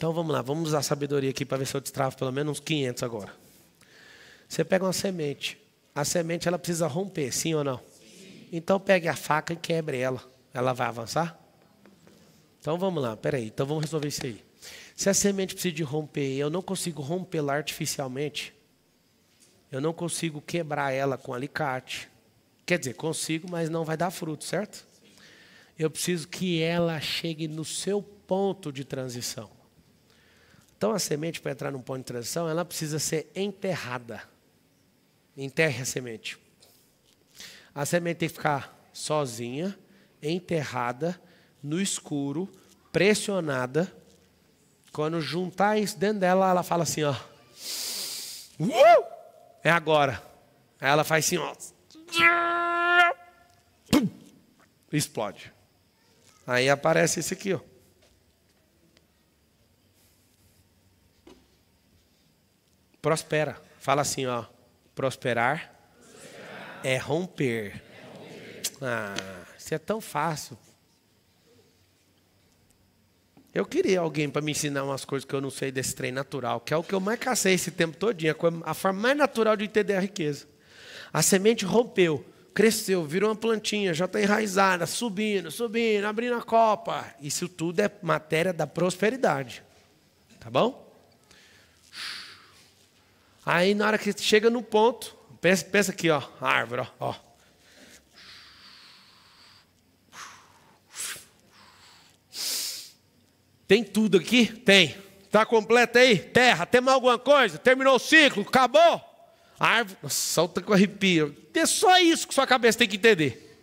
Então vamos lá, vamos usar sabedoria aqui para ver se eu destravo pelo menos uns 500 agora. Você pega uma semente. A semente ela precisa romper, sim ou não? Sim. Então pegue a faca e quebre ela. Ela vai avançar? Então vamos lá, peraí. Então vamos resolver isso aí. Se a semente precisa de romper eu não consigo rompê-la artificialmente, eu não consigo quebrar ela com alicate. Quer dizer, consigo, mas não vai dar fruto, certo? Eu preciso que ela chegue no seu ponto de transição. Então, a semente, para entrar num ponto de transição, ela precisa ser enterrada. Enterre a semente. A semente tem que ficar sozinha, enterrada, no escuro, pressionada. Quando juntar isso dentro dela, ela fala assim, ó. Uh! É agora. Aí ela faz assim, ó. Pum! Explode. Aí aparece isso aqui, ó. Prospera. Fala assim, ó. Prosperar, Prosperar. É, romper. é romper. Ah, isso é tão fácil. Eu queria alguém para me ensinar umas coisas que eu não sei desse trem natural, que é o que eu mais cacei esse tempo todinho, a forma mais natural de entender a riqueza. A semente rompeu, cresceu, virou uma plantinha, já está enraizada, subindo, subindo, abrindo a copa. Isso tudo é matéria da prosperidade. Tá bom? Aí na hora que chega no ponto, pensa, pensa aqui, ó, a árvore, ó, ó. Tem tudo aqui? Tem. Tá completa aí? Terra, tem mais alguma coisa? Terminou o ciclo? Acabou? A árvore, nossa, solta com arrepio. É só isso que sua cabeça tem que entender.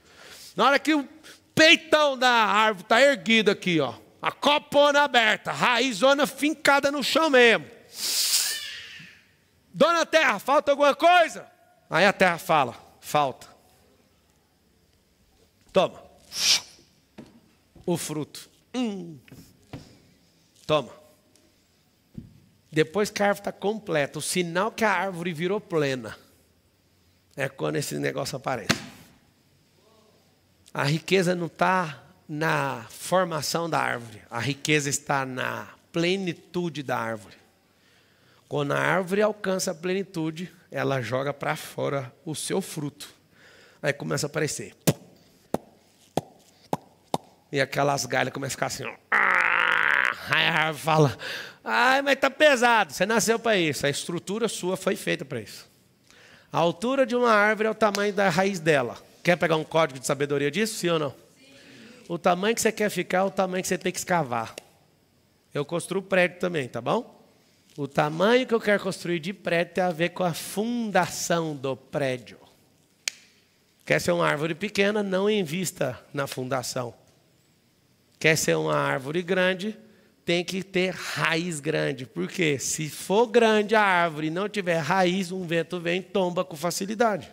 Na hora que o peitão da árvore está erguido aqui, ó, a copona aberta, raizona fincada no chão mesmo. Dona Terra, falta alguma coisa? Aí a Terra fala: falta. Toma. O fruto. Hum. Toma. Depois que a árvore está completa, o sinal que a árvore virou plena é quando esse negócio aparece. A riqueza não está na formação da árvore, a riqueza está na plenitude da árvore. Quando a árvore alcança a plenitude, ela joga para fora o seu fruto. Aí começa a aparecer. E aquelas galhas começam a ficar assim. Ó. Ah, aí a árvore fala: Ai, mas tá pesado, você nasceu para isso. A estrutura sua foi feita para isso. A altura de uma árvore é o tamanho da raiz dela. Quer pegar um código de sabedoria disso, sim ou não? Sim. O tamanho que você quer ficar é o tamanho que você tem que escavar. Eu construo prédio também, tá bom? O tamanho que eu quero construir de prédio tem a ver com a fundação do prédio. Quer ser uma árvore pequena, não invista na fundação. Quer ser uma árvore grande, tem que ter raiz grande. Porque se for grande a árvore e não tiver raiz, um vento vem e tomba com facilidade.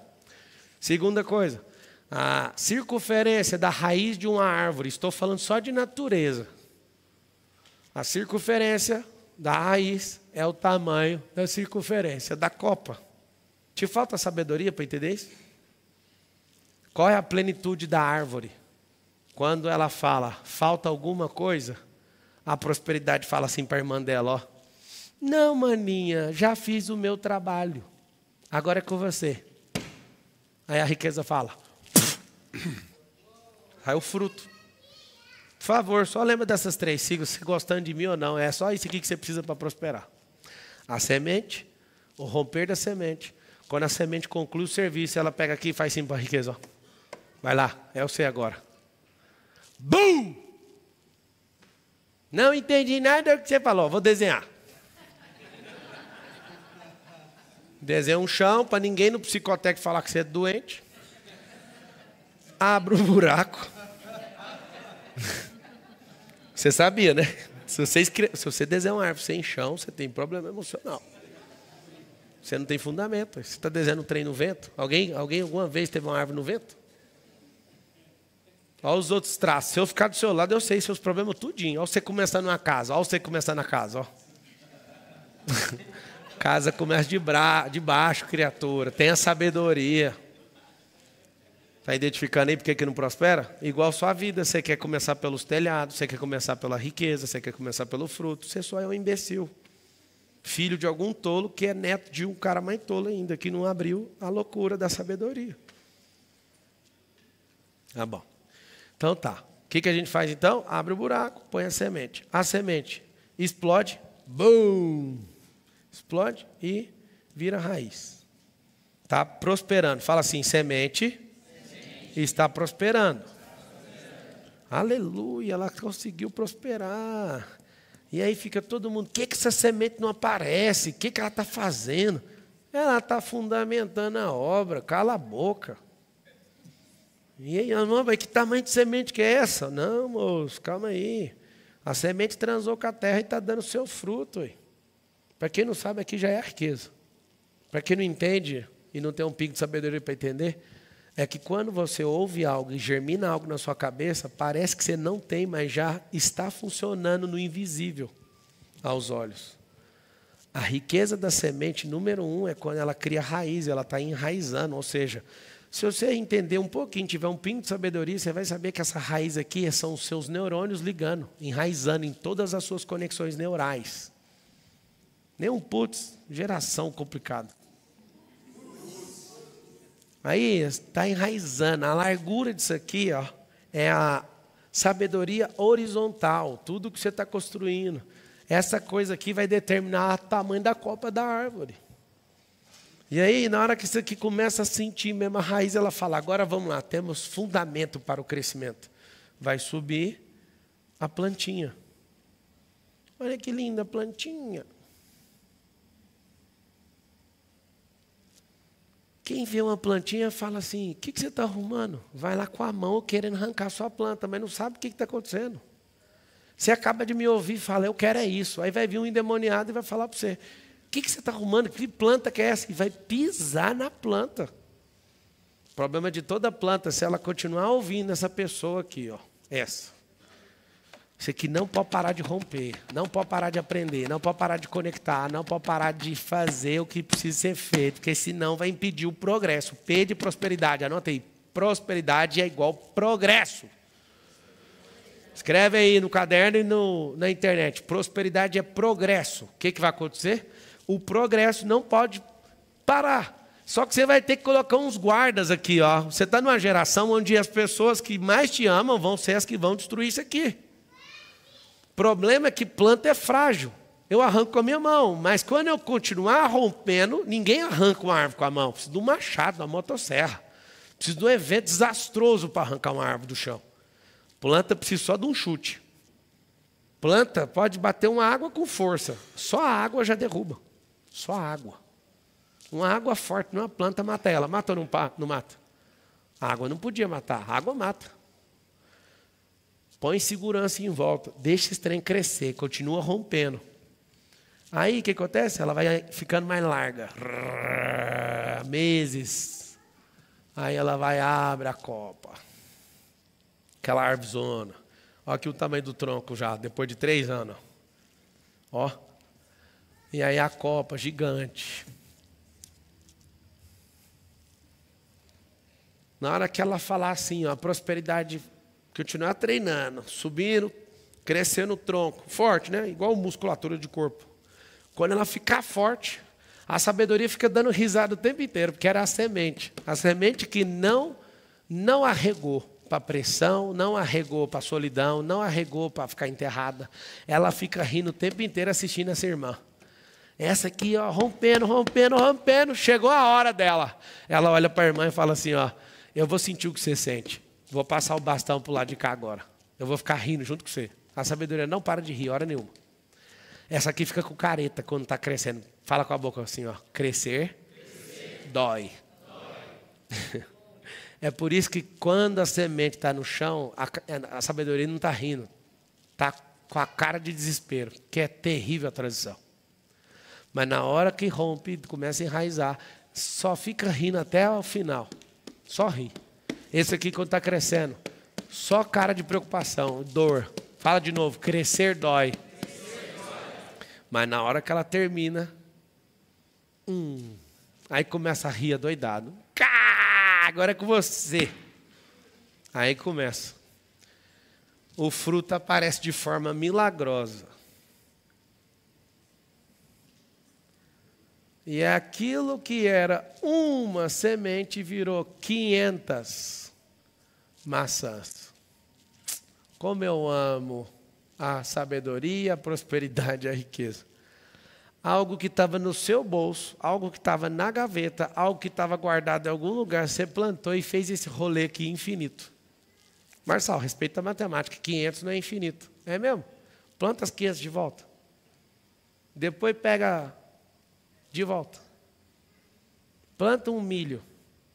Segunda coisa, a circunferência da raiz de uma árvore, estou falando só de natureza. A circunferência da raiz é o tamanho da circunferência da copa. Te falta sabedoria para entender isso? Qual é a plenitude da árvore? Quando ela fala, falta alguma coisa, a prosperidade fala assim para a irmã dela, ó. Não, maninha, já fiz o meu trabalho. Agora é com você. Aí a riqueza fala. Aí o fruto. Por favor, só lembra dessas três siglas, se gostando de mim ou não. É só isso aqui que você precisa para prosperar. A semente, o romper da semente. Quando a semente conclui o serviço, ela pega aqui e faz sim para a riqueza. Ó. Vai lá, é o você agora. Bum! Não entendi nada do que você falou, vou desenhar. Desenha um chão para ninguém no psicotec falar que você é doente. Abre o um buraco você sabia, né? Se você, escre... Se você desenha uma árvore sem chão, você tem problema emocional. Você não tem fundamento. Você está desenhando um trem no vento. Alguém, alguém alguma vez teve uma árvore no vento? Olha os outros traços. Se eu ficar do seu lado, eu sei seus problemas tudinho. Olha você começar numa casa. Olha você começar na casa. Ó. casa começa de, bra... de baixo, criatura. Tenha sabedoria. Está identificando aí por que não prospera? Igual sua vida, você quer começar pelos telhados, você quer começar pela riqueza, você quer começar pelo fruto, você só é um imbecil. Filho de algum tolo que é neto de um cara mais tolo ainda, que não abriu a loucura da sabedoria. Tá bom. Então tá. O que, que a gente faz então? Abre o buraco, põe a semente. A semente explode, bum! Explode e vira raiz. Tá prosperando. Fala assim: semente está prosperando. Aleluia, ela conseguiu prosperar. E aí fica todo mundo, o que, que essa semente não aparece? O que, que ela está fazendo? Ela está fundamentando a obra, cala a boca. E aí, irmão, ah, mas que tamanho de semente que é essa? Não, moço, calma aí. A semente transou com a terra e está dando seu fruto. Para quem não sabe, aqui já é arqueza. Para quem não entende e não tem um pico de sabedoria para entender, é que quando você ouve algo e germina algo na sua cabeça, parece que você não tem, mas já está funcionando no invisível aos olhos. A riqueza da semente, número um, é quando ela cria raiz, ela está enraizando, ou seja, se você entender um pouquinho, tiver um pingo de sabedoria, você vai saber que essa raiz aqui são os seus neurônios ligando, enraizando em todas as suas conexões neurais. Nem um putz, geração complicada. Aí está enraizando. A largura disso aqui ó, é a sabedoria horizontal, tudo que você está construindo. Essa coisa aqui vai determinar o tamanho da copa da árvore. E aí, na hora que isso aqui começa a sentir mesmo a raiz, ela fala: agora vamos lá, temos fundamento para o crescimento. Vai subir a plantinha. Olha que linda plantinha. Quem vê uma plantinha fala assim: o que, que você está arrumando? Vai lá com a mão querendo arrancar sua planta, mas não sabe o que está acontecendo. Você acaba de me ouvir falar, eu quero é isso. Aí vai vir um endemoniado e vai falar para você: o que, que você está arrumando? Que planta que é essa? E vai pisar na planta. O problema de toda planta, se ela continuar ouvindo essa pessoa aqui, ó, essa. Isso aqui não pode parar de romper, não pode parar de aprender, não pode parar de conectar, não pode parar de fazer o que precisa ser feito, porque senão vai impedir o progresso. P de prosperidade, anota aí. Prosperidade é igual progresso. Escreve aí no caderno e no, na internet. Prosperidade é progresso. O que, que vai acontecer? O progresso não pode parar. Só que você vai ter que colocar uns guardas aqui. Ó. Você está numa geração onde as pessoas que mais te amam vão ser as que vão destruir isso aqui. Problema é que planta é frágil. Eu arranco com a minha mão, mas quando eu continuar rompendo, ninguém arranca uma árvore com a mão. Preciso de um machado, uma motosserra. Preciso de um evento desastroso para arrancar uma árvore do chão. Planta precisa só de um chute. Planta pode bater uma água com força. Só a água já derruba. Só a água. Uma água forte não numa é planta mata ela. Mata ou não, não mata? A água não podia matar. A água mata. Põe segurança em volta, deixa esse trem crescer, continua rompendo. Aí o que acontece? Ela vai ficando mais larga. Meses. Aí ela vai, abre a copa. Aquela árvorezona. Olha aqui o tamanho do tronco já, depois de três anos. Ó. E aí a copa gigante. Na hora que ela falar assim, ó, a prosperidade Continuar treinando, subindo, crescendo o tronco. Forte, né? Igual musculatura de corpo. Quando ela ficar forte, a sabedoria fica dando risada o tempo inteiro, porque era a semente. A semente que não, não arregou para a pressão, não arregou para a solidão, não arregou para ficar enterrada. Ela fica rindo o tempo inteiro assistindo essa irmã. Essa aqui, ó, rompendo, rompendo, rompendo. Chegou a hora dela. Ela olha para a irmã e fala assim: ó, eu vou sentir o que você sente. Vou passar o bastão para o lado de cá agora. Eu vou ficar rindo junto com você. A sabedoria não para de rir, hora nenhuma. Essa aqui fica com careta quando está crescendo. Fala com a boca assim, ó. Crescer, Crescer. dói. dói. é por isso que quando a semente está no chão, a, a sabedoria não está rindo. Está com a cara de desespero, que é terrível a transição. Mas na hora que rompe, começa a enraizar, só fica rindo até o final. Só ri. Esse aqui quando está crescendo. Só cara de preocupação, dor. Fala de novo, crescer dói. Mas na hora que ela termina, hum, aí começa a rir doidado. Cá, agora é com você. Aí começa. O fruto aparece de forma milagrosa. E aquilo que era uma semente virou 500 maçãs. Como eu amo a sabedoria, a prosperidade, a riqueza. Algo que estava no seu bolso, algo que estava na gaveta, algo que estava guardado em algum lugar, você plantou e fez esse rolê aqui infinito. Marçal, respeita a matemática, 500 não é infinito, é mesmo? Planta as 500 de volta. Depois pega de volta. Planta um milho,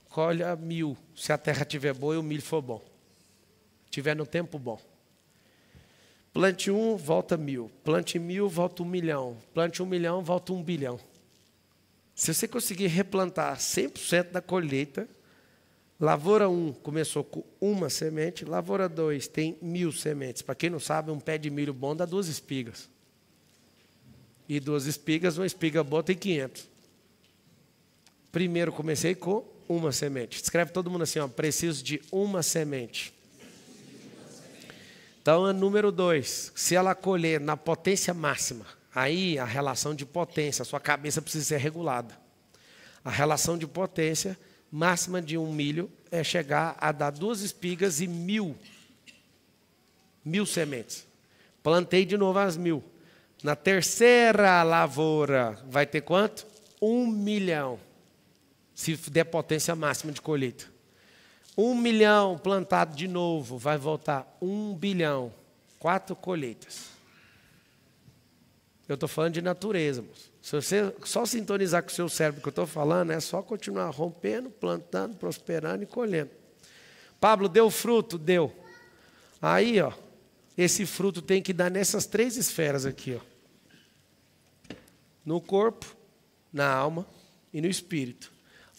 colha mil, se a terra tiver boa e o milho for bom. Tiver no tempo bom. Plante um, volta mil. Plante mil, volta um milhão. Plante um milhão, volta um bilhão. Se você conseguir replantar 100% da colheita, Lavoura 1 um, começou com uma semente, lavoura 2 tem mil sementes. Para quem não sabe, um pé de milho bom dá duas espigas e duas espigas, uma espiga boa tem 500. Primeiro comecei com uma semente. Escreve todo mundo assim, ó, preciso de uma semente. Então, a é número dois, se ela colher na potência máxima, aí a relação de potência, a sua cabeça precisa ser regulada. A relação de potência máxima de um milho é chegar a dar duas espigas e mil, mil sementes. Plantei de novo as mil. Na terceira lavoura vai ter quanto? Um milhão. Se der potência máxima de colheita. Um milhão plantado de novo, vai voltar um bilhão. Quatro colheitas. Eu estou falando de natureza, moço. Se você só sintonizar com o seu cérebro que eu estou falando, é só continuar rompendo, plantando, prosperando e colhendo. Pablo, deu fruto? Deu. Aí, ó, esse fruto tem que dar nessas três esferas aqui, ó. No corpo, na alma e no espírito.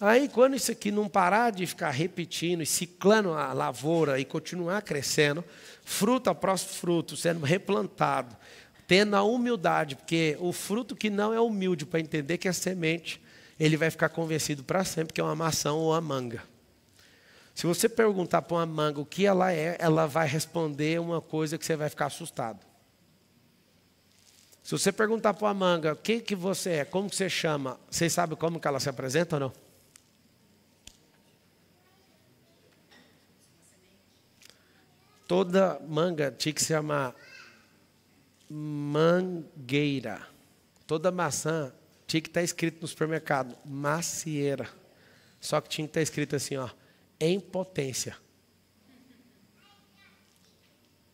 Aí, quando isso aqui não parar de ficar repetindo e ciclando a lavoura e continuar crescendo, fruto após fruto, sendo replantado, tendo a humildade, porque o fruto que não é humilde para entender que é semente, ele vai ficar convencido para sempre que é uma maçã ou uma manga. Se você perguntar para uma manga o que ela é, ela vai responder uma coisa que você vai ficar assustado. Se você perguntar para uma manga o que, que você é, como que você chama, vocês sabem como que ela se apresenta ou não? Toda manga tinha que se chamar mangueira. Toda maçã tinha que estar escrito no supermercado, macieira. Só que tinha que estar escrito assim, ó, em potência.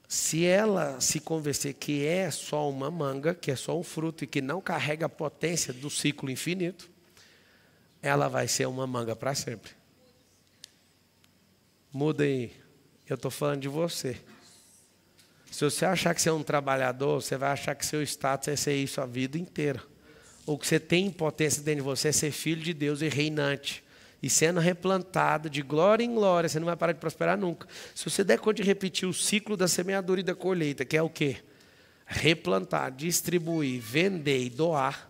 Se ela se convencer que é só uma manga, que é só um fruto e que não carrega a potência do ciclo infinito, ela vai ser uma manga para sempre. Mudem. Eu estou falando de você. Se você achar que você é um trabalhador, você vai achar que seu status é ser isso a vida inteira. Ou que você tem potência dentro de você é ser filho de Deus e reinante e sendo replantado de glória em glória, você não vai parar de prosperar nunca. Se você der conta de repetir o ciclo da semeadura e da colheita, que é o quê? Replantar, distribuir, vender e doar.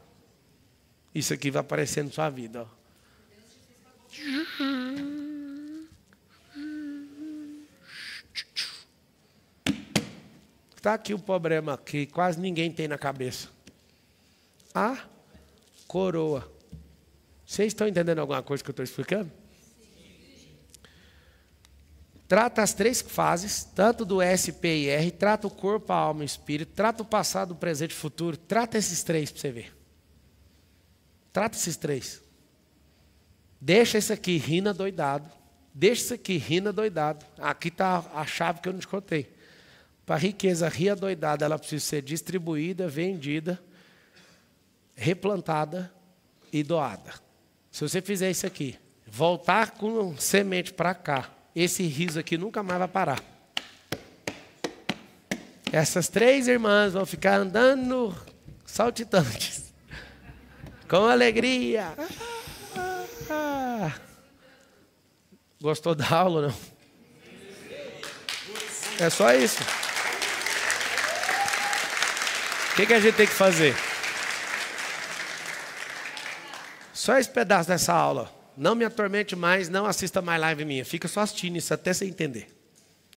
Isso aqui vai aparecer na sua vida. Ó. Está aqui o problema que quase ninguém tem na cabeça. A coroa. Vocês estão entendendo alguma coisa que eu estou explicando? Trata as três fases, tanto do S, P e R, trata o corpo, a alma e o espírito, trata o passado, o presente e o futuro, trata esses três para você ver. Trata esses três. Deixa isso aqui rina doidado. Deixa isso aqui rina doidado. Aqui está a chave que eu não te contei. Para a riqueza ria doidada, ela precisa ser distribuída, vendida, replantada e doada. Se você fizer isso aqui, voltar com semente para cá, esse riso aqui nunca mais vai parar. Essas três irmãs vão ficar andando saltitantes, com alegria. Gostou da aula não? É só isso. O que, que a gente tem que fazer? Só esse pedaço dessa aula. Não me atormente mais, não assista mais live minha. Fica só assistindo isso até você entender.